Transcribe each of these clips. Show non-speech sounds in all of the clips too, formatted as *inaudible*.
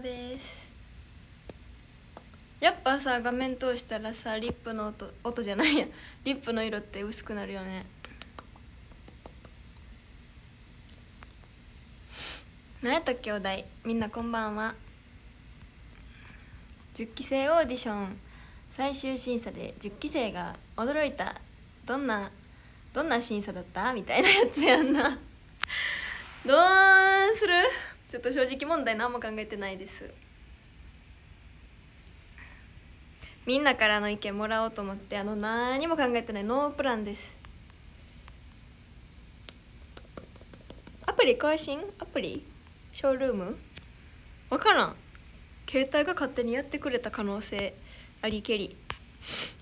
ですやっぱさ画面通したらさリップの音音じゃないや *laughs* リップの色って薄くなるよねなやったっけお題みんなこんばんは10期生オーディション最終審査で10期生が驚いたどんなどんな審査だったみたいなやつやんな *laughs* どうするちょっと正直問題何も考えてないですみんなからの意見もらおうと思ってあの何も考えてないノープランですアプリ更新アプリショールーム分からん携帯が勝手にやってくれた可能性ありけり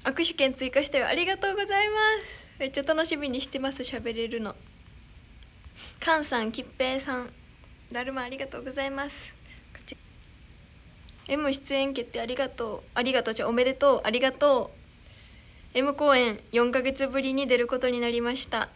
握手券追加したよありがとうございますめっちゃ楽しみにしてます喋れるのカンさん吉平さんだるまありがとうございます「M 出演決定ありがとうありがとうじゃおめでとうありがとう」「M 公演4ヶ月ぶりに出ることになりました」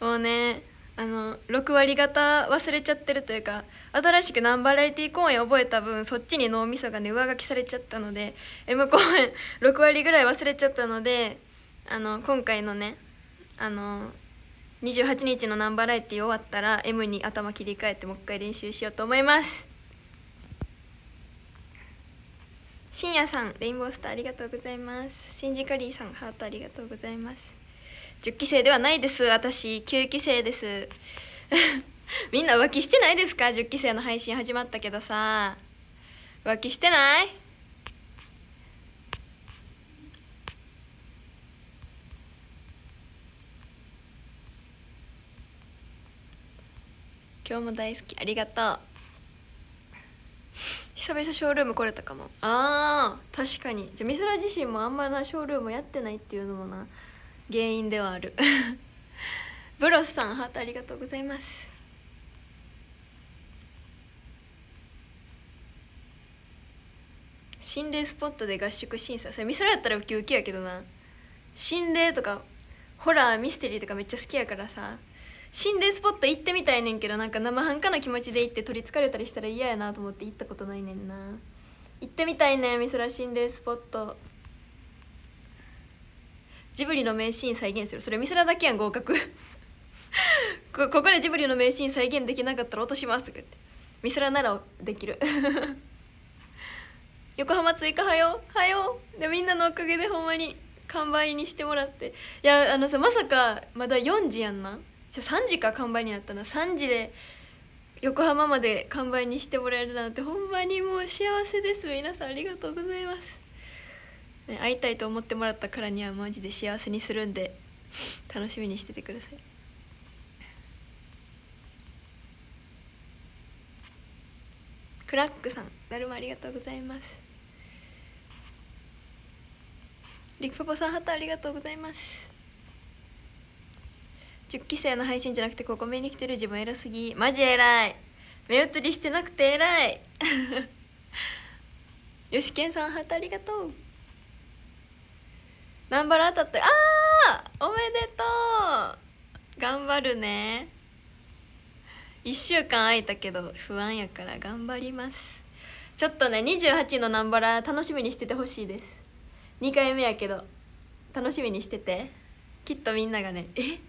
もうねあの6割方忘れちゃってるというか新しくナンバライティ公演覚えた分そっちに脳みそがね上書きされちゃったので M 公演6割ぐらい忘れちゃったのであの今回のねあの28日のナンバーライティ終わったら M に頭切り替えてもう一回練習しようと思います深夜さんレインボースターありがとうございますシンジカリーさんハートありがとうございます10期生ではないです私9期生です *laughs* みんな浮気してないですか10期生の配信始まったけどさ浮気してない今日も大好きありがとう久々ショールーム来れたかもあー確かにじゃあ美空自身もあんまなショールームやってないっていうのもな原因ではある *laughs* ブロスさんハートありがとうございます心霊スポットで合宿審査それ美空やったらウキウキやけどな心霊とかホラーミステリーとかめっちゃ好きやからさ心霊スポット行ってみたいねんけどなんか生半可な気持ちで行って取りつかれたりしたら嫌やなと思って行ったことないねんな行ってみたいね美空心霊スポットジブリの名シーン再現するそれ美空だけやん合格 *laughs* ここでジブリの名シーン再現できなかったら落としますとか言って美空ならできる *laughs* 横浜追加はよはよでみんなのおかげでほんまに完売にしてもらっていやあのさまさかまだ4時やんなじゃ3時か完売になったの3時で横浜まで完売にしてもらえるなんてほんまにもう幸せです皆さんありがとうございます、ね、会いたいと思ってもらったからにはマジで幸せにするんで楽しみにしててくださいクラックさんだるまありがとうございますリクパパさんハートありがとうございます十期生の配信じゃなくてここ見に来てる自分偉すぎマジ偉い目移りしてなくて偉い *laughs* よしけんさんハートありがとうナンバラ当たってああおめでとう頑張るね1週間空いたけど不安やから頑張りますちょっとね28のナンバラ楽しみにしててほしいです2回目やけど楽しみにしててきっとみんながねえ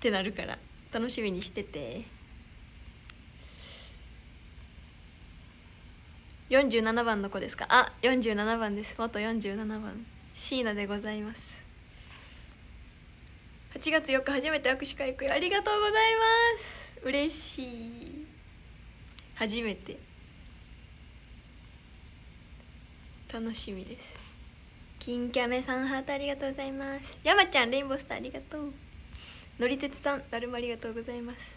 ってなるから楽しみにしてて47番の子ですかあ四47番です元47番椎名でございます8月4日初めて握手会行くよありがとうございます嬉しい初めて楽しみです金キャメさんハートありがとうございます山ちゃんレインボースターありがとうのりてつさんだるまありがとうございます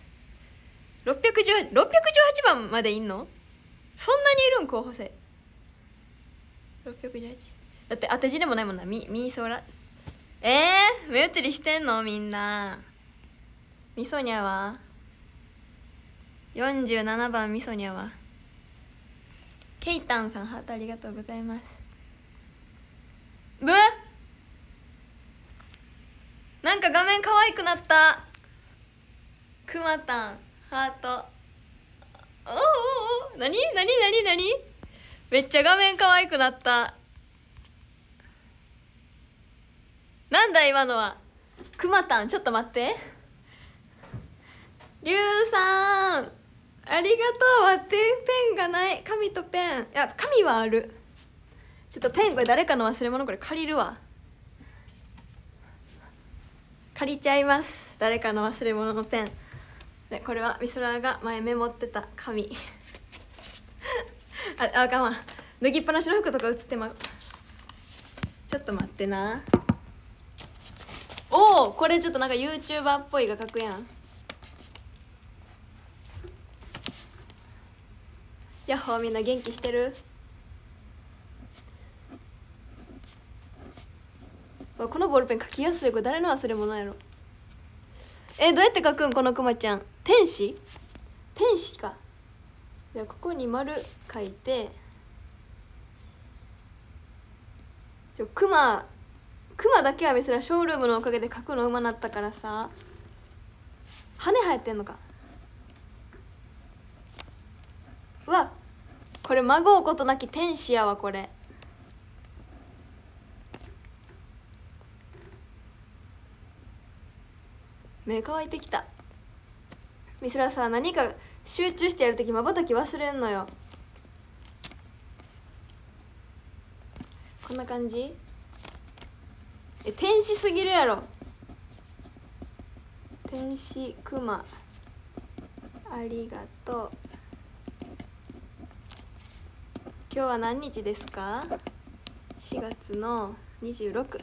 618 618番までいんのそんなにいるん候補生618だって当て字でもないもんなみみそらえー、目移りしてんのみんなみそにゃは47番みそにゃはケイタンさんハートありがとうございますなんか画面可愛くなったくまたんハートおーおおなになになになにめっちゃ画面可愛くなったなんだ今のはくまたんちょっと待ってりゅうさんありがとう待ってペンがない紙とペンいや紙はあるちょっとペンこれ誰かの忘れ物これ借りるわ借りちゃいます誰かの忘れ物のペンでこれは美空が前メモってた紙 *laughs* ああ我慢脱ぎっぱなしの服とか映ってまちょっと待ってなおおこれちょっとなんか YouTuber っぽい画角やんやっほーみんな元気してるこのボールペン書きやすいこれ誰の忘れ物やろえー、どうやって書くんこのくまちゃん天使天使かじゃあここに丸書いてちょクマクマだけは見せらショールームのおかげで書くのうまなったからさ羽生えてんのかうわこれ孫うことなき天使やわこれ目乾いてきた美空さん何か集中してやるときまばたき忘れんのよこんな感じえ天使すぎるやろ天使クマありがとう今日は何日ですか4月の26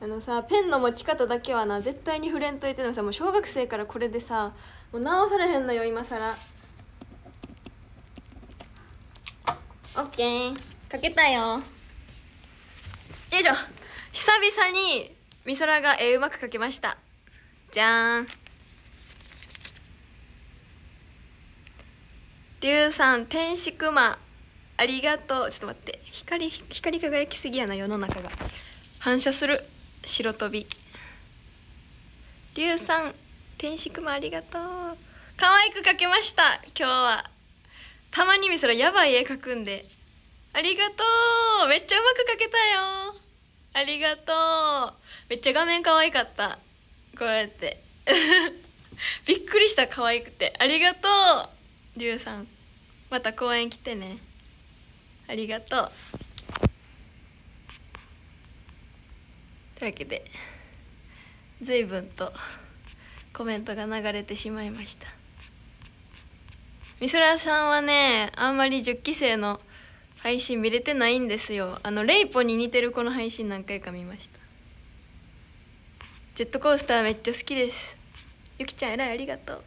あのさペンの持ち方だけはな絶対に触れんといてのさもう小学生からこれでさもう直されへんのよ今更オッケーかけたよよいしょ久々に美空が絵うまく書けましたじゃーんりゅうさん天使くまありがとうちょっと待って光光輝きすぎやな世の中が反射する白飛び龍さん天使くまありがとう可愛く描けました今日はたまに見せろやばい絵描くんでありがとうめっちゃうまく描けたよありがとうめっちゃ画面可愛かったこうやって *laughs* びっくりした可愛くてありがとうりゅうさんまた公園来てねありがとうというわけで随分とコメントが流れてしまいました美空さんはねあんまり10期生の配信見れてないんですよあのレイポに似てるこの配信何回か見ましたジェットコースターめっちゃ好きですゆきちゃん偉いありがとう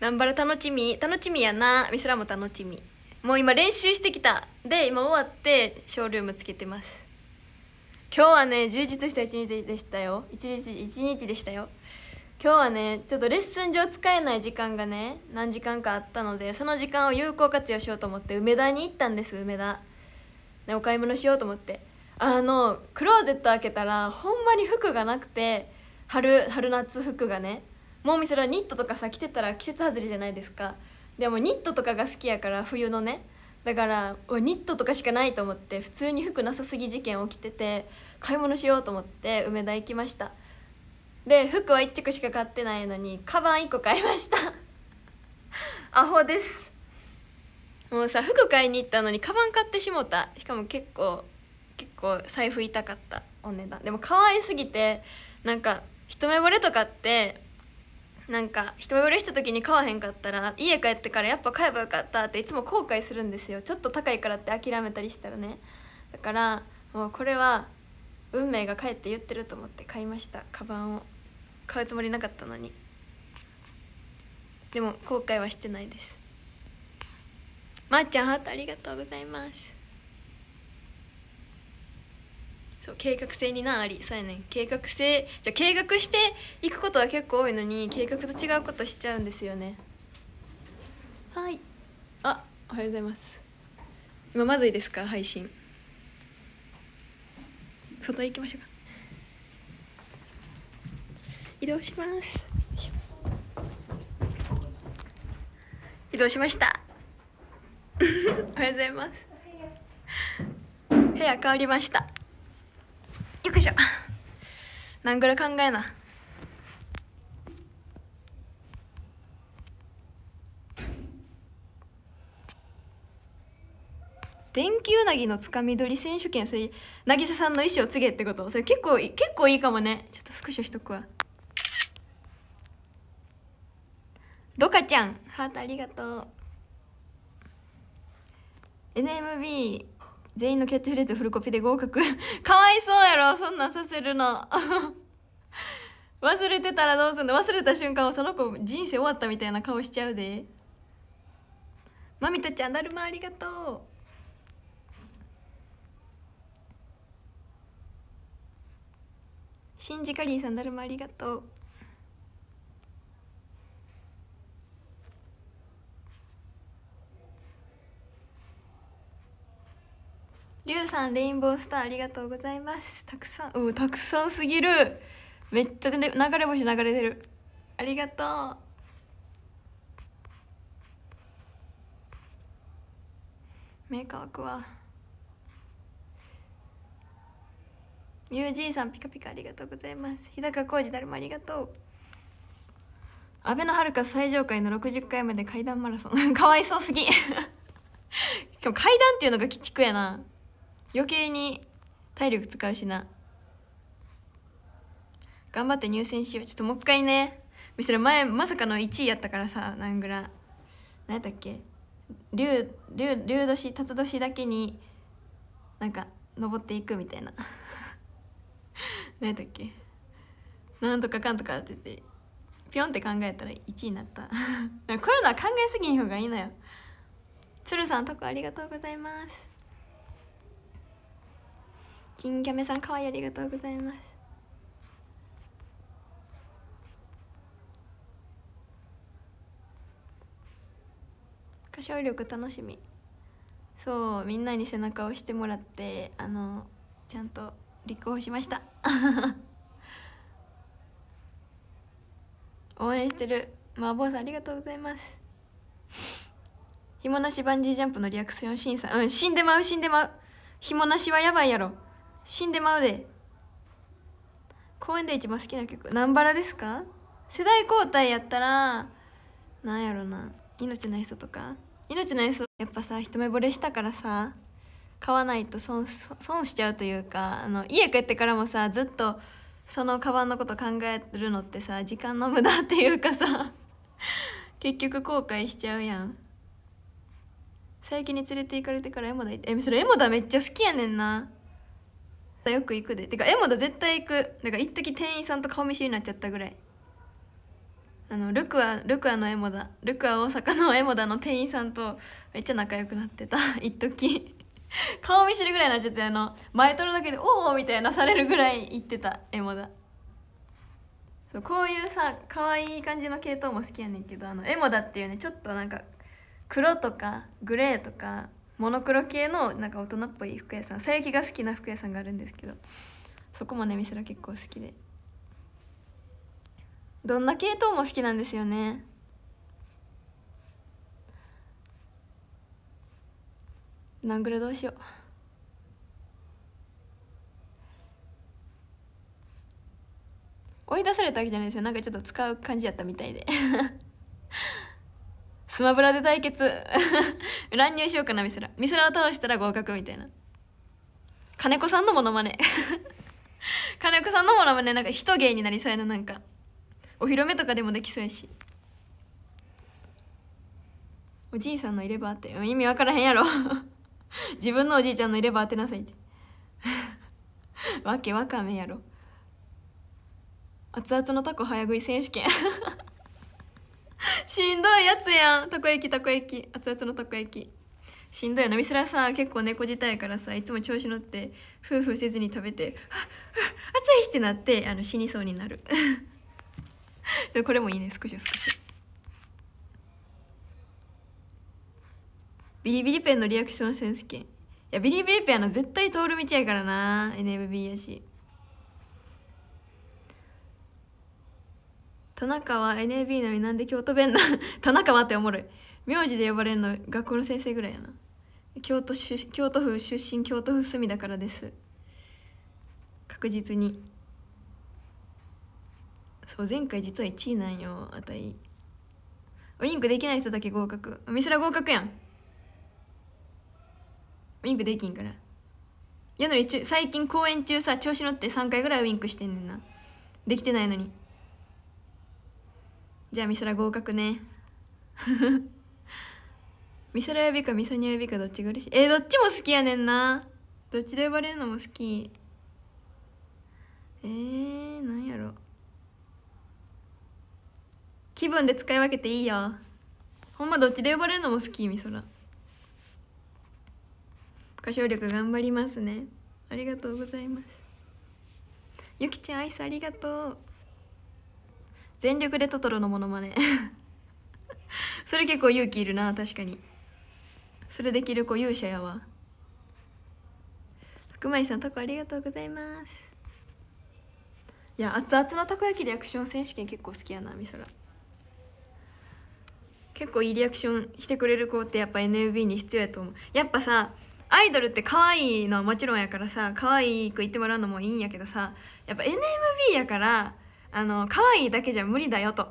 南原る楽しみ楽しみやな美空も楽しみもう今練習してきたで今終わってショールームつけてます今日はね充実した一日でしたよ一日一日でしたよ今日はねちょっとレッスン上使えない時間がね何時間かあったのでその時間を有効活用しようと思って梅田に行ったんです梅田、ね、お買い物しようと思ってあのクローゼット開けたらほんまに服がなくて春春夏服がねもうみそらニットとかさ着てたら季節外れじゃないですかでもニットとかが好きやから冬のねだからニットとかしかないと思って普通に服なさすぎ事件起きてて買い物しようと思って梅田行きましたで服は1着しか買ってないのにカバン1個買いました *laughs* アホですもうさ服買いに行ったのにカバン買ってしもたしかも結構結構財布痛かったお値段でも可愛すぎてなんか一目惚れとかってなんか一目惚れした時に買わへんかったら家帰ってからやっぱ買えばよかったっていつも後悔するんですよちょっと高いからって諦めたりしたらねだからもうこれは運命が帰って言ってると思って買いましたカバンを買うつもりなかったのにでも後悔はしてないですまー、あ、ちゃんハートありがとうございますそう計画性になありそうやねん計画性じゃ計画していくことは結構多いのに計画と違うことしちゃうんですよねはいあおはようございます今まずいですか配信外行きましょうか移動します移動しました *laughs* おはようございます部屋変わりましたよくしょ何ぐらい考えな電気うなぎのつかみ取り選手権それ渚さんの意思を告げってことそれ結構結構いいかもねちょっとスクショしとくわドカちゃんハートありがとう NMB 全員のキャッチフレーズフルコピで合格 *laughs* かわいそうやろそんなんさせるの *laughs* 忘れてたらどうすんの忘れた瞬間はその子人生終わったみたいな顔しちゃうでまみとちゃんだるまありがとうシンジカリーさんだるまありがとうりゅうさんレインボースターありがとうございますたくさんうんたくさんすぎるめっちゃ流れ星流れてるありがとうメー乾くわゆうじいさんピカピカありがとうございます日高浩二誰もありがとう阿部のはるか最上階の60回まで階段マラソン *laughs* かわいそうすぎ今日 *laughs* 階段っていうのが鬼畜やな余計に体力使うしな頑張って入選しようちょっともう一回ねむしろ前まさかの1位やったからさ何グラ何やったっけ竜竜竜年辰年だけになんか登っていくみたいな *laughs* 何だっけなんとかかんとかって言ってピョンって考えたら1位になった *laughs* こういうのは考えすぎん方がいいのよ鶴さんとこありがとうございます金キャメさんかわいいありがとうございます歌唱力楽しみそうみんなに背中を押してもらってあのちゃんと立候補しました *laughs* 応援してる麻婆さんありがとうございますひもなしバンジージャンプのリアクション審査うん死んでまう死んでまう紐なしはやばいやろ死んでまうで公演で一番好きな曲何バラですか世代交代やったらなんやろな命のいとか命のいやっぱさ一目惚れしたからさ買わないと損しちゃうというかあの家帰ってからもさずっとそのカバンのこと考えるのってさ時間の無駄っていうかさ *laughs* 結局後悔しちゃうやん最近に連れて行かれてからエモダ行ってえそれエモダめっちゃ好きやねんなよく行くでてかエモダ絶対行くだから一時店員さんと顔見知りになっちゃったぐらいあのルクアルクアのエモダルクア大阪のエモダの店員さんとめっちゃ仲良くなってた *laughs* 一時 *laughs* 顔見知りぐらいになっちゃってあの前撮るだけで「おお!」みたいなされるぐらい言ってたエモだそうこういうさ可愛い感じの系統も好きやねんけどあのエモだっていうねちょっとなんか黒とかグレーとかモノクロ系のなんか大人っぽい服屋さんさゆきが好きな服屋さんがあるんですけどそこもね店そら結構好きでどんな系統も好きなんですよね何グラどうしよう追い出されたわけじゃないですよなんかちょっと使う感じやったみたいで *laughs* スマブラで対決 *laughs* 乱入しようかなミスラミスラを倒したら合格みたいな金子さんのモノマネ *laughs* 金子さんのモノマネなんか人芸になりそうやななんかお披露目とかでもできそうやしおじいさんのいればって意味わからへんやろ *laughs* 自分のおじいちゃんのいれば当てなさいって *laughs* わけわかめやろ熱々のタコ早食い選手権 *laughs* しんどいやつやんたこ焼きたこ焼き熱々のたこ焼きしんどいなみすらさ結構猫自体からさいつも調子乗って夫婦せずに食べて「ああっちゃい!」ってなってあの死にそうになるこれもいいね少し少し。ビリビリペンのリアクション選手権いやビリビリペンは絶対通る道やからな NMB やし田中は NAB なのになんで京都弁な *laughs* 田中はっておもろい名字で呼ばれるの学校の先生ぐらいやな京都京都府出身京都府住だからです確実にそう前回実は1位なんよあたいウインクできない人だけ合格ミスラ合格やんウィンクできんからやのに最近公演中さ調子乗って3回ぐらいウィンクしてんねんなできてないのにじゃあ美空合格ね美空 *laughs* 呼びか美空に呼びかどっちが嬉しいえー、どっちも好きやねんなどっちで呼ばれるのも好きえー、なんやろ気分で使い分けていいよほんまどっちで呼ばれるのも好き美空歌唱力頑張りますねありがとうございますゆきちゃんアイスありがとう全力でトトロのモノマネ *laughs* それ結構勇気いるな確かにそれできる子勇者やわ福舞さんタコありがとうございますいや熱々のたこ焼きリアクション選手権結構好きやなみそら結構いいリアクションしてくれる子ってやっぱ NUB に必要やと思うやっぱさアイドルって可愛いのはもちろんやからさ可愛く言ってもらうのもいいんやけどさやっぱ NMB やからあの可愛いだけじゃ無理だよと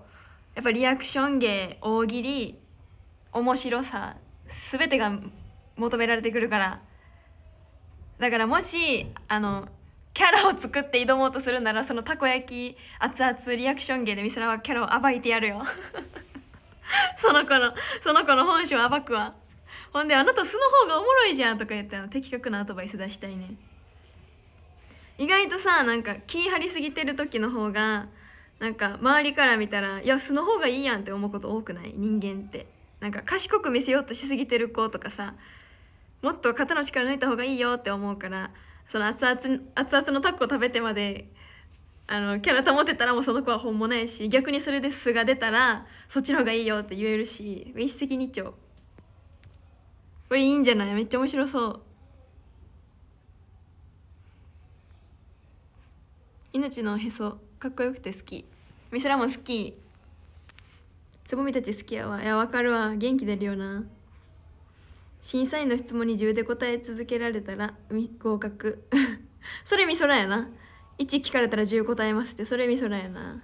やっぱリアクション芸大喜利面白さ全てが求められてくるからだからもしあのキャラを作って挑もうとするならそのたこ焼き熱々リアクション芸でミスラはキャラを暴いてやるよ *laughs* その子のその子の本性を暴くわ。ほんで「あなた素の方がおもろいじゃん」とか言って的確なアドバイス出したいね意外とさなんか気張りすぎてる時の方がなんか周りから見たら「いや素の方がいいやん」って思うこと多くない人間ってなんか賢く見せようとしすぎてる子とかさもっと肩の力抜いた方がいいよって思うからその熱々熱々のタコ食べてまであのキャラ保てたらもうその子は本物やし逆にそれで素が出たらそっちの方がいいよって言えるし一石二鳥これいいんじゃないめっちゃ面白そう命のへそかっこよくて好きミスラも好きつぼみたち好きやわいやわかるわ元気出るよな審査員の質問に10で答え続けられたら合格 *laughs* それみそらやな1聞かれたら10答えますってそれみそらやな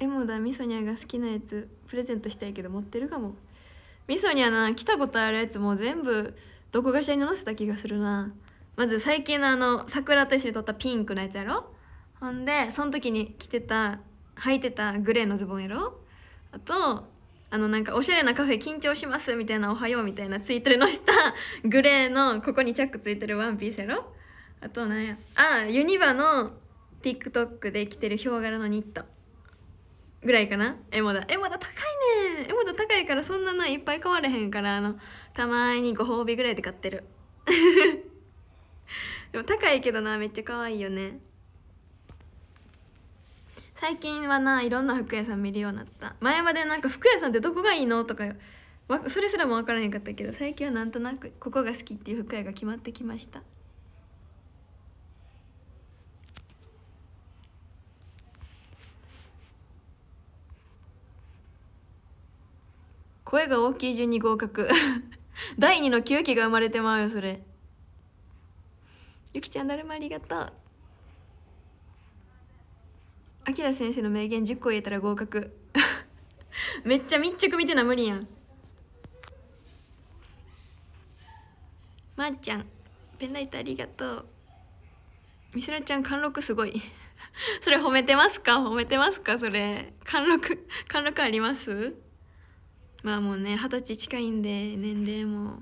エモだみそにゃが好きなやつプレゼントしたいけど持ってるかもみそにゃな来たことあるやつもう全部どこかしらに載せた気がするなまず最近のあの桜と一緒に撮ったピンクのやつやろほんでその時に着てた履いてたグレーのズボンやろあとあのなんかおしゃれなカフェ緊張しますみたいなおはようみたいなツイートで載せた *laughs* グレーのここにチャックついてるワンピースやろあとなんやあユニバの TikTok で着てるヒョウ柄のニットぐらいかなエモダエモダ高いねエモダ高いからそんなないっぱい買われへんからあのたまにご褒美ぐらいで買ってる *laughs* でも高いけどなめっちゃ可愛いよね最近はないろんな服屋さん見るようになった前までなんか服屋さんってどこがいいのとかそれすらも分からへんかったけど最近はなんとなくここが好きっていう服屋が決まってきました声が大きい順に合格 *laughs* 第2の9期が生まれてまうよそれゆきちゃんだるまありがとうあきら先生の名言10個言えたら合格 *laughs* めっちゃ密着見てな無理やんまー、あ、ちゃんペンライトありがとうみすらちゃん貫禄すごい *laughs* それ褒めてますか褒めてますかそれ貫禄貫禄ありますまあもうね二十歳近いんで年齢も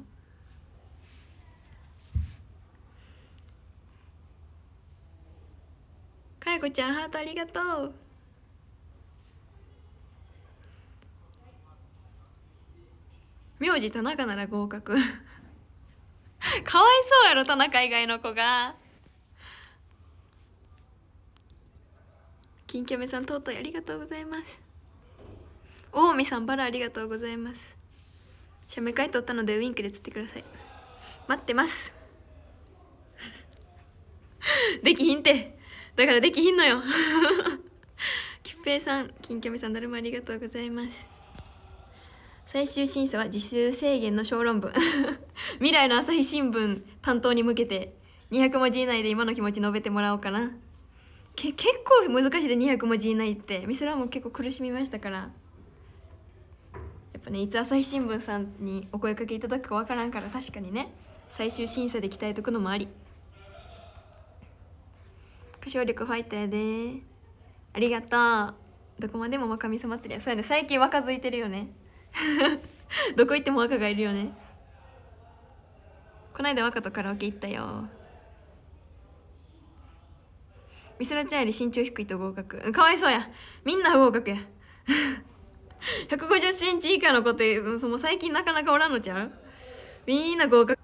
かやこちゃんハートありがとう名字田中なら合格 *laughs* かわいそうやろ田中以外の子が金キャメさんとうとうありがとうございます大海さんバラありがとうございます写メ書いておったのでウインクで釣ってください待ってます *laughs* できひんてだからできひんのよきっぺいさん金キャさんどれもありがとうございます最終審査は自習制限の小論文 *laughs* 未来の朝日新聞担当に向けて200文字以内で今の気持ち述べてもらおうかなけ結構難しいで200文字以内ってミスラも結構苦しみましたからぱねいつ朝日新聞さんにお声かけいただくかわからんから確かにね最終審査で鍛えとくのもあり歌唱力ファイターでありがとうどこまでも若見さ祭りそうやね最近若づいてるよね *laughs* どこ行っても若がいるよねこないだ若とカラオケ行ったよみそらちゃんより身長低いと合格かわいそうやみんな不合格や *laughs* 150センチ以下の子ってその最近なかなかおらんのちゃうみんな合格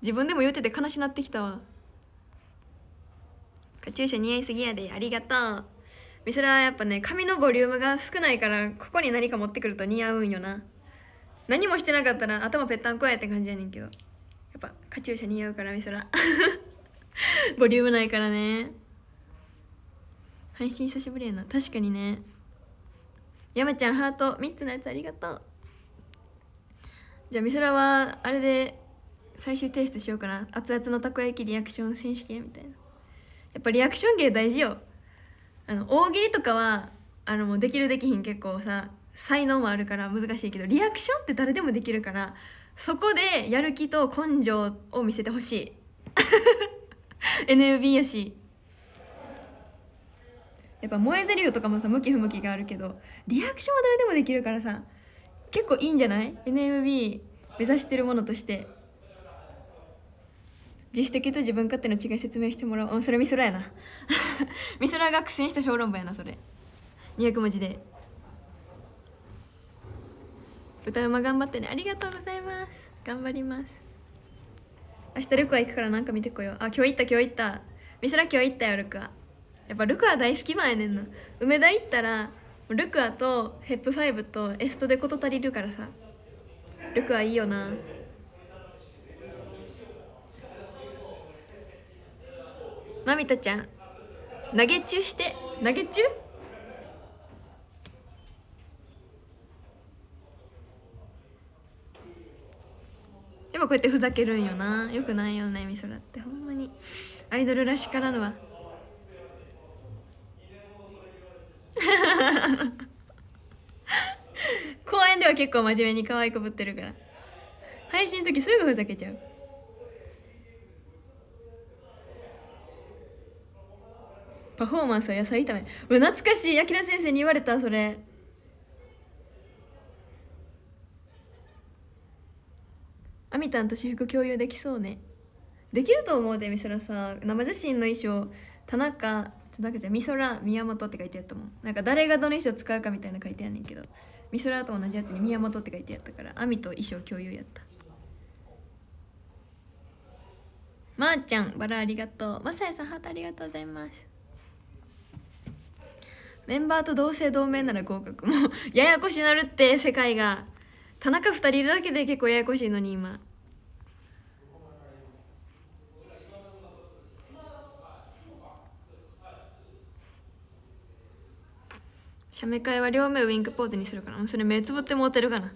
自分でも言うてて悲しなってきたわカチューシャ似合いすぎやでありがとうミスラはやっぱね髪のボリュームが少ないからここに何か持ってくると似合うんよな何もしてなかったら頭ぺったんこやって感じやねんけどやっぱカチューシャ似合うからミスラ *laughs* ボリュームないからね配信久しぶりやな確かにね山ちゃんハート3つのやつありがとうじゃあ美空はあれで最終提出しようかな熱々のたこ焼きリアクション選手権みたいなやっぱリアクション芸大事よあの大喜利とかはあのもうできるできひん結構さ才能もあるから難しいけどリアクションって誰でもできるからそこでやる気と根性を見せてほしい n m b やしやっぱ萌えゼリフとかもさ向き不向きがあるけどリアクションは誰でもできるからさ結構いいんじゃない ?NMB 目指してるものとして自主的と自分勝手の違い説明してもらおうそれそらやなそら *laughs* が苦戦した小論文やなそれ200文字で歌うま頑張ってねありがとうございます頑張ります明日旅行行くからなんか見てこようあ今日行った今日行ったそら、今日行ったよルクはやっぱルクア大好きマンやねんな梅田行ったらルクアとヘップ5とエストで事足りるからさルクアいいよなまみたちゃん投げ中して投げ中でもこうやってふざけるんよなよくないよねみそらってほんまにアイドルらしからぬわ *laughs* 公園では結構真面目に可愛いこぶってるから配信の時すぐふざけちゃうパフォーマンスは野菜炒めう懐かしいあきら先生に言われたそれあみたんと私服共有できそうねできると思うでみそらさ生写真の衣装田中だけちゃん「噌ラ宮本って書いてあったもんなんか誰がどの衣装使うかみたいな書いてあんねんけどみそらと同じやつに宮本って書いてあったから美と衣装共有やったまー、あ、ちゃんバラありがとうまさやさんハートありがとうございますメンバーと同姓同名なら合格もややこしなるって世界が田中2人いるだけで結構ややこしいのに今。写メえは両目ウインクポーズにするからそれ目つぶってもうてるがな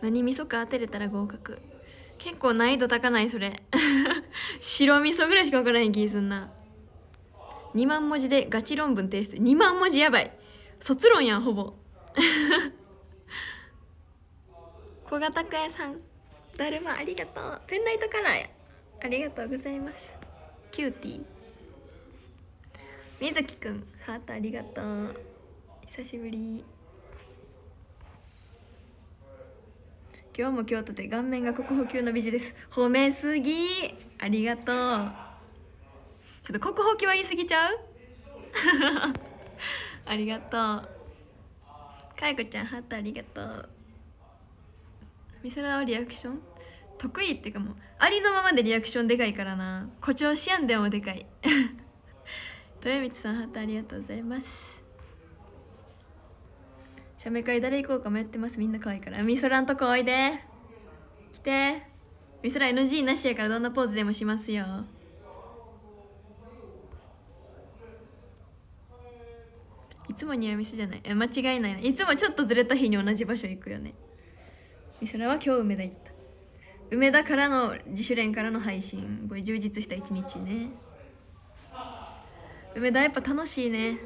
何味噌か当てれたら合格結構難易度高ないそれ *laughs* 白味噌ぐらいしか分からへん気すんな2万文字でガチ論文提出2万文字やばい卒論やんほぼ *laughs* 小型クエさんだるまありがとうペンライトカラーやありがとうございますキューティーみずきくんハートありがとう久しぶり今日も京都で顔面が国宝級の美女です褒めすぎありがとうちょっと国宝級は言い過ぎちゃう *laughs* ありがとうかえこちゃんハートありがとう見せらリアクション得意っていうかもうありのままでリアクションでかいからな誇張しやんでもでかい豊光さんハートありがとうございます写メ会誰行こうか迷ってますみんな可愛いからみそらんとこおいで来てみそら NG なしやからどんなポーズでもしますよいつもにアミスじゃない間違いないいつもちょっとずれた日に同じ場所行くよねみそらは今日梅田行った梅田からの自主練からの配信これ充実した一日ね梅田やっぱ楽しいね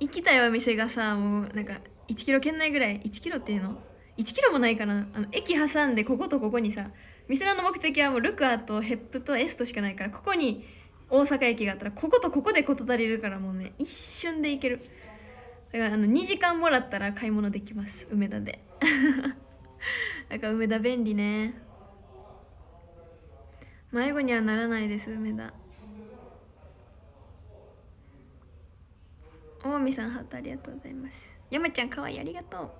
行きたいお店がさもうなんか1キロ圏内ぐらい1キロっていうの1キロもないかなあの駅挟んでこことここにさ店の目的はもうルクアとヘップとエストしかないからここに大阪駅があったらこことここで事足りるからもうね一瞬で行けるだからあの2時間もらったら買い物できます梅田で *laughs* んか梅田便利ね迷子にはならないです梅田おみさんハートありがとうございます山ちゃんかわいいありがとう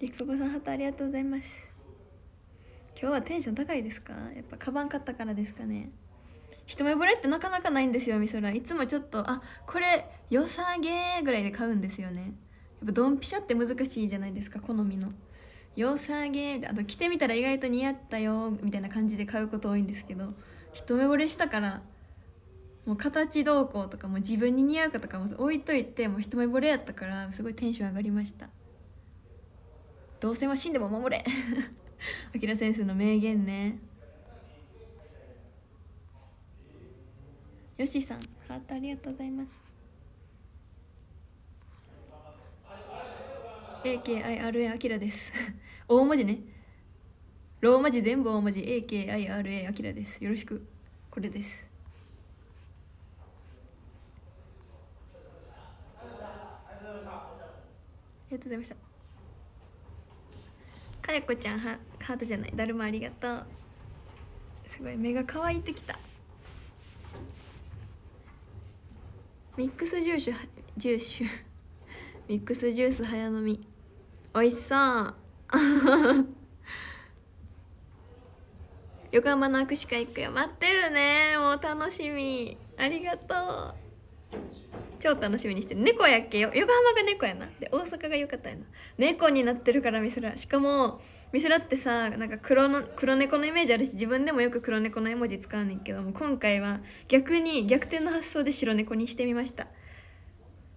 りくこさんハートありがとうございます今日はテンション高いですかやっぱカバン買ったからですかね一目惚れってなかなかないんですよみそらいつもちょっとあこれ良さげぐらいで買うんですよねやっぱドンピシャって難しいじゃないですか好みの洋裁芸みたいなあと着てみたら意外と似合ったよみたいな感じで買うこと多いんですけど一目惚れしたからもう形どうこうとかも自分に似合うかとかも置いといてもう一目惚れやったからすごいテンション上がりましたどうせは死んでも守れあきら先生の名言ねよしさんハートありがとうございます AKIRA アキラです *laughs* 大文字ねローマ字全部大文字 AKIRA アキラですよろしくこれですありがとうございましたかやこちゃんハハートじゃないだるまありがとうすごい目が乾いてきたミックスジュースジュース *laughs* ミックスジュース早飲み美味しそう *laughs* 横浜の握手会行くよ待ってるねもう楽しみありがとう超楽しみにしてる猫やっけよ横浜が猫やなで大阪が良かったやな猫になってるからミスラしかもミスラってさなんか黒の黒猫のイメージあるし自分でもよく黒猫の絵文字使うねんけども今回は逆に逆転の発想で白猫にしてみました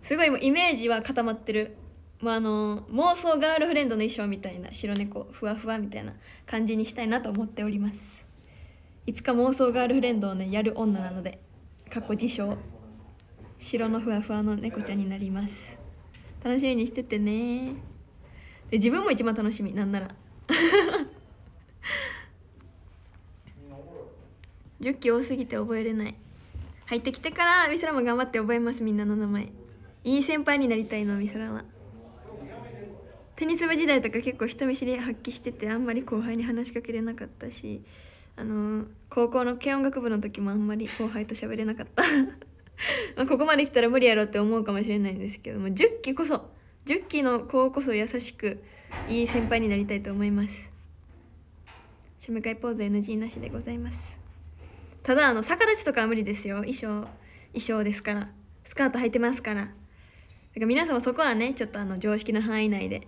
すごいもうイメージは固まってるまあ、あの妄想ガールフレンドの衣装みたいな白猫ふわふわみたいな感じにしたいなと思っておりますいつか妄想ガールフレンドをねやる女なのでかっこ自称白のふわふわの猫ちゃんになります楽しみにしててねで自分も一番楽しみなんなら10 *laughs* 期多すぎて覚えれない入ってきてからミ空ラも頑張って覚えますみんなの名前いい先輩になりたいのミ空ラは。テニス部時代とか結構人見知り発揮しててあんまり後輩に話しかけれなかったしあの高校の軽音楽部の時もあんまり後輩と喋れなかった *laughs* まここまで来たら無理やろって思うかもしれないんですけども10期こそ10期の子こそ優しくいい先輩になりたいと思いますシャ会ポーズ NG なしでございますただあの逆立ちとかは無理ですよ衣装衣装ですからスカート履いてますからだから皆様そこはねちょっとあの常識の範囲内で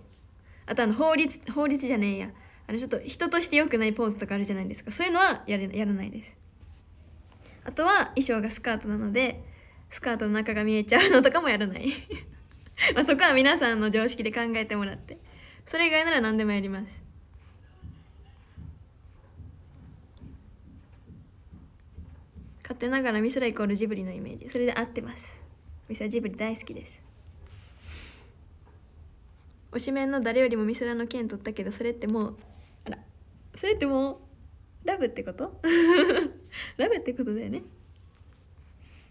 あとあの法律法律じゃねえやあのちょっと人として良くないポーズとかあるじゃないですかそういうのはやれやらないですあとは衣装がスカートなのでスカートの中が見えちゃうのとかもやらない *laughs* まそこは皆さんの常識で考えてもらってそれ以外なら何でもやります勝手ながらミスライコールジブリのイメージそれで合ってますミスラジブリ大好きです推しメンの誰よりもミスラの剣取ったけどそれってもうあらそれってもうラブってこと *laughs* ラブってことだよね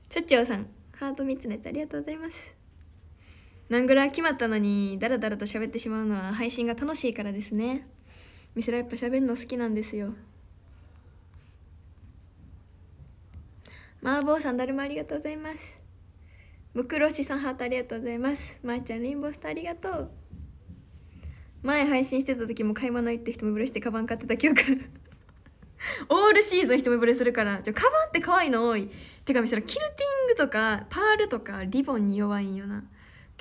社長さんハート3つのやつありがとうございますナングラ決まったのにダラダラと喋ってしまうのは配信が楽しいからですねミスラやっぱ喋るの好きなんですよマーボーさんだるまありがとうございますムクロシさんハートありがとうございますまー、あ、ちゃんリインボースターありがとう前配信してた時も買い物行って一目惚れしてカバン買ってた記憶 *laughs* オールシーズン一目惚れするからじゃカバンって可愛いの多いてかみそらキルティングとかパールとかリボンに弱いんよな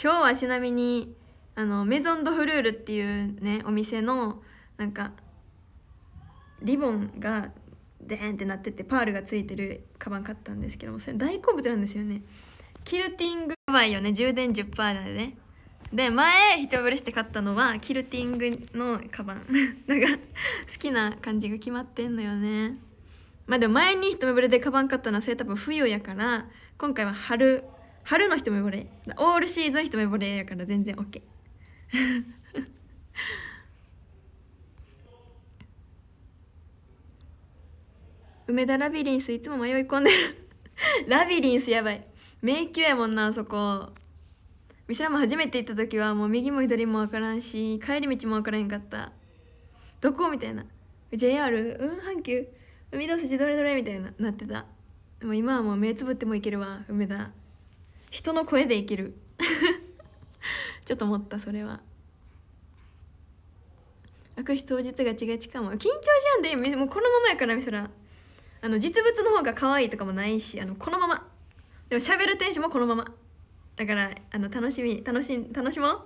今日はちなみにあのメゾン・ド・フルールっていうねお店のなんかリボンがデーンってなっててパールがついてるカバン買ったんですけどもそれ大好物なんですよねキルティングやばいよね充電10%でねで前一ぼれして買ったのはキルティングのカバン *laughs* なんか好きな感じが決まってんのよねまあでも前に一目惚れでカバン買ったのはそれ多分冬やから今回は春春の一目惚れオールシーズン一目惚れやから全然 OK *laughs* 梅田ラビリンスいつも迷い込んでる *laughs* ラビリンスやばい迷宮やもんなあそこミスラも初めて行った時はもう右も左も分からんし帰り道も分からへんかったどこみたいな JR うん阪急海の筋どれどれみたいななってたでも今はもう目つぶってもいけるわ梅田人の声でいける *laughs* ちょっと思ったそれは握手当日が違うちかも緊張しちゃうんでもうこのままやからみそらあの実物の方が可愛いとかもないしあのこのままでも喋るテンションもこのままだからあの楽しみ楽しん楽しもう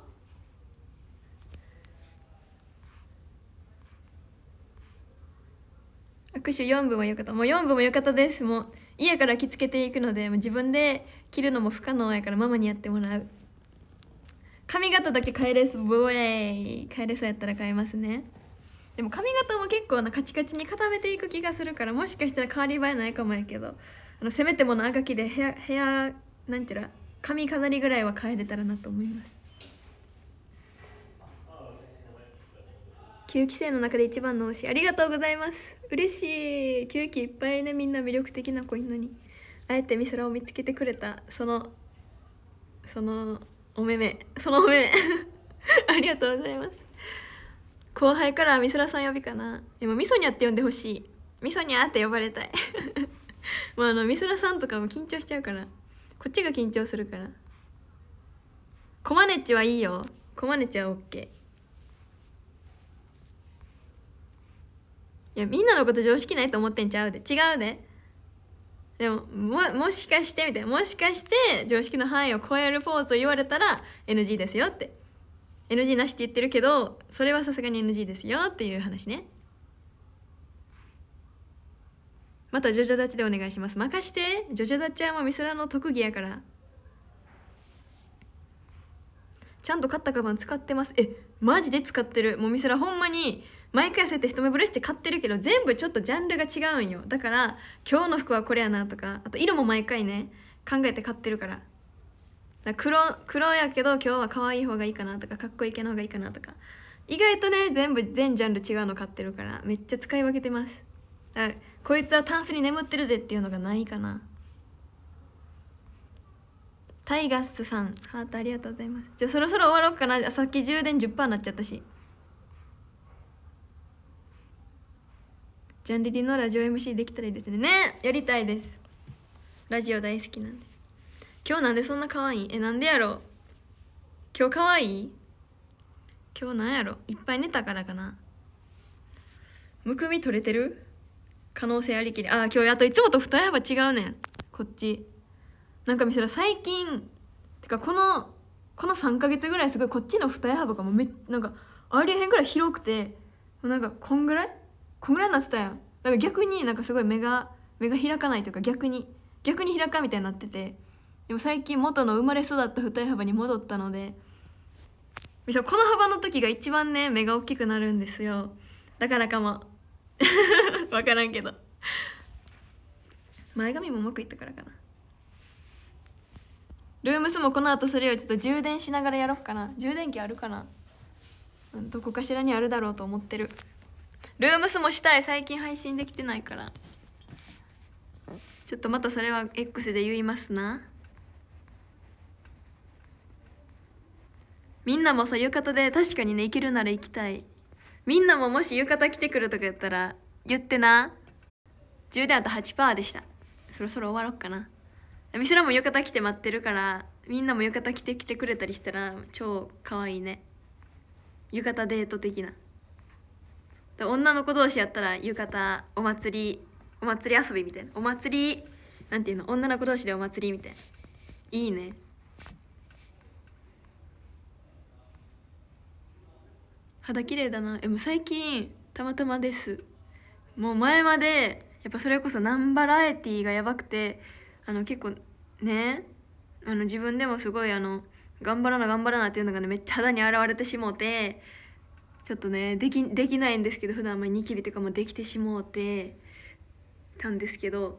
握手4分もよかったもう4分もよかったですもう家から着付けていくのでもう自分で着るのも不可能やからママにやってもらう髪型だけ変えれそうブエイ変えれそうやったら変えますねでも髪型も結構なカチカチに固めていく気がするからもしかしたら変わり映えないかもやけどあのせめてものあがきで部屋部屋なんちゃうら髪飾りぐらいは変えれたらなと思います9期生の中で一番の推しありがとうございます嬉しい9期いっぱいねみんな魅力的な子いるのにあえて美空を見つけてくれたそのそのおめめそのおめめありがとうございます後輩から美空さん呼びかな今もみそにゃって呼んでほしいみそにゃって呼ばれたいまあ *laughs* あの美空さんとかも緊張しちゃうからこっちが緊張するからコマネッチはいいよコマネッチは OK いやみんなのこと常識ないと思ってんちゃうで違うででもももしかしてみたいなもしかして常識の範囲を超えるポーズを言われたら NG ですよって NG なしって言ってるけどそれはさすがに NG ですよっていう話ねまたジョジョ立ちでお願いします任してジョジョ立ちはもう美空の特技やからちゃんと買ったカバン使ってますえマジで使ってるもう美空ほんまに毎回そうやって一目惚れして買ってるけど全部ちょっとジャンルが違うんよだから今日の服はこれやなとかあと色も毎回ね考えて買ってるから黒黒やけど今日は可愛い方がいいかなとかかっこいい系の方がいいかなとか意外とね全部全ジャンル違うの買ってるからめっちゃ使い分けてますだからこいつはタンスに眠ってるぜっていうのがないかなタイガスさんハートありがとうございますじゃあそろそろ終わろうかなさっき充電10%になっちゃったしジャンリリのラジオ MC できたらいいですねねやりたいですラジオ大好きなんで今日なんでそんな可愛いえなんでやろ今日可愛い今日なんやろいっぱい寝たからかなむくみ取れてる可能性ありきでああ今日っといつもと二重幅違うねんこっちなんか見せろ最近てかこのこの3ヶ月ぐらいすごいこっちの二重幅がもうめなんかありえへんぐらい広くてなんかこんぐらいこんぐらいになってたやんだから逆になんかすごい目が目が開かないというか逆に逆に開かみたいになっててでも最近元の生まれ育った二重幅に戻ったのでこの幅の時が一番ね目が大きくなるんですよだからかも分からんけど前髪もうまくいったからかなルームスもこの後それりちょっと充電しながらやろうかな充電器あるかなどこかしらにあるだろうと思ってるルームスもしたい最近配信できてないからちょっとまたそれは X で言いますなみんなもさ浴衣で確かにね行けるなら行きたいみんなももし浴衣着てくるとかやったら言ってな充電あと8%でしたそろそろ終わろっかなみそらも浴衣着て待ってるからみんなも浴衣着てきてくれたりしたら超かわいいね浴衣デート的な女の子同士やったら浴衣お祭りお祭り遊びみたいなお祭りなんていうの女の子同士でお祭りみたいないいね肌綺麗だなえも最近たまたまですもう前までやっぱそれこそナンバラエティーがやばくてあの結構ねあの自分でもすごいあの頑張らな頑張らなっていうのがねめっちゃ肌に現れてしもうてちょっとねできできないんですけど普段あんまりニキビとかもできてしもうてたんですけど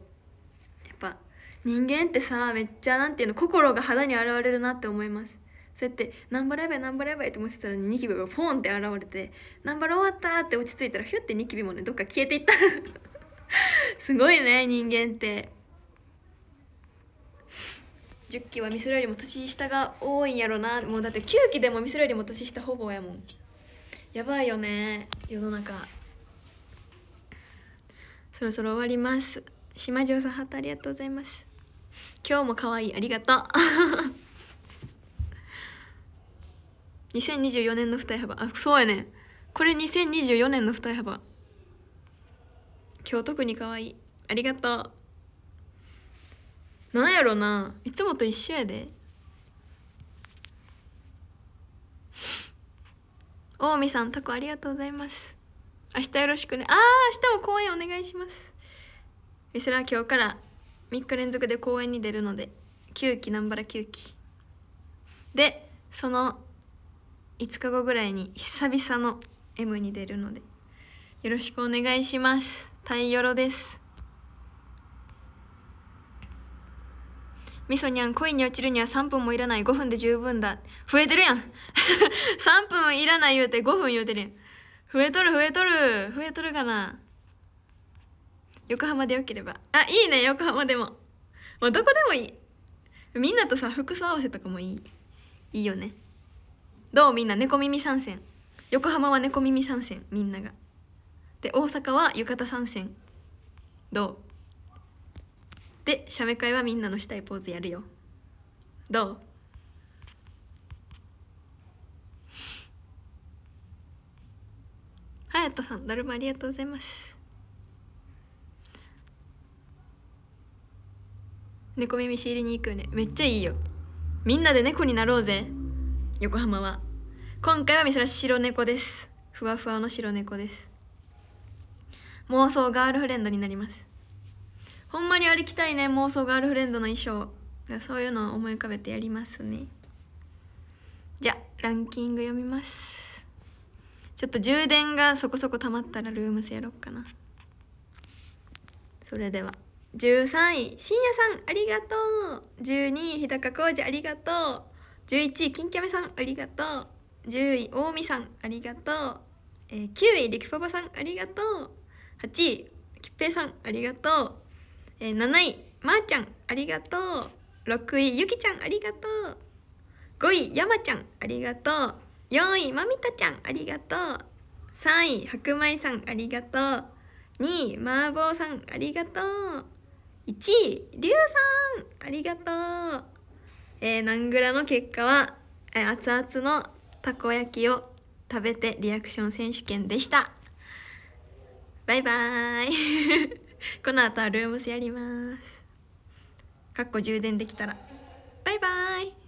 やっぱ人間ってさめっちゃなんていうの心が肌に現れるなって思いますそうやって「頑張れば頑張れば」って思ってたのにニキビがポンって現れて「なんろら終わった!」って落ち着いたらヒュッてニキビもねどっか消えていった *laughs* すごいね人間って10期はミスるよりも年下が多いんやろなもうだって9期でもミスるよりも年下ほぼやもんやばいよね世の中そろそろ終わります島城さんハートありがとうございます今日も可愛いありがとう2024年の二重幅あそうやねんこれ2024年の二重幅今日特に可愛いありがとうなんやろないつもと一緒やで近江さんタコありがとうございます明日よろしくねああ明日も公演お願いしますミそらは今日から3日連続で公演に出るので9期南原9期でその5日後ぐらいに久々の M に出るのでよろしくお願いしますタイヨロですみそにゃん恋に落ちるには3分もいらない5分で十分だ増えてるやん3 *laughs* 分いらない言うて5分言うてるやん増えとる増えとる増えとるかな横浜でよければあいいね横浜でももうどこでもいいみんなとさ服装合わせとかもいいいいよねどうみんな猫耳参戦横浜は猫耳参戦みんながで大阪は浴衣参戦どうで写メ会はみんなのしたいポーズやるよどうはやとさん、どれもありがとうございます。猫耳仕入れに行くよね。めっちゃいいよ。みんなで猫になろうぜ。横浜は今回は美ら白猫ですふわふわの白猫です妄想ガールフレンドになりますほんまに歩きたいね妄想ガールフレンドの衣装そういうのを思い浮かべてやりますねじゃランキング読みますちょっと充電がそこそこ溜まったらルームスやろっかなそれでは13位深夜さんありがとう12位日高浩二ありがとう11位金キャメさんありがとう10位大見さんありがとう、9位りくパパさんありがとう8位きっぺいさんありがとう、7位まー、ちゃんありがとう6位ゆきちゃんありがとう5位やまちゃんありがとう4位まみたちゃんありがとう3位白米さんありがとう2位麻婆さんありがとう1位りゅうさんありがとうえー、ナングラの結果は、えー、熱々のたこ焼きを食べてリアクション選手権でしたバイバーイ *laughs* この後はルームスやりますかっこ充電できたらバイバーイ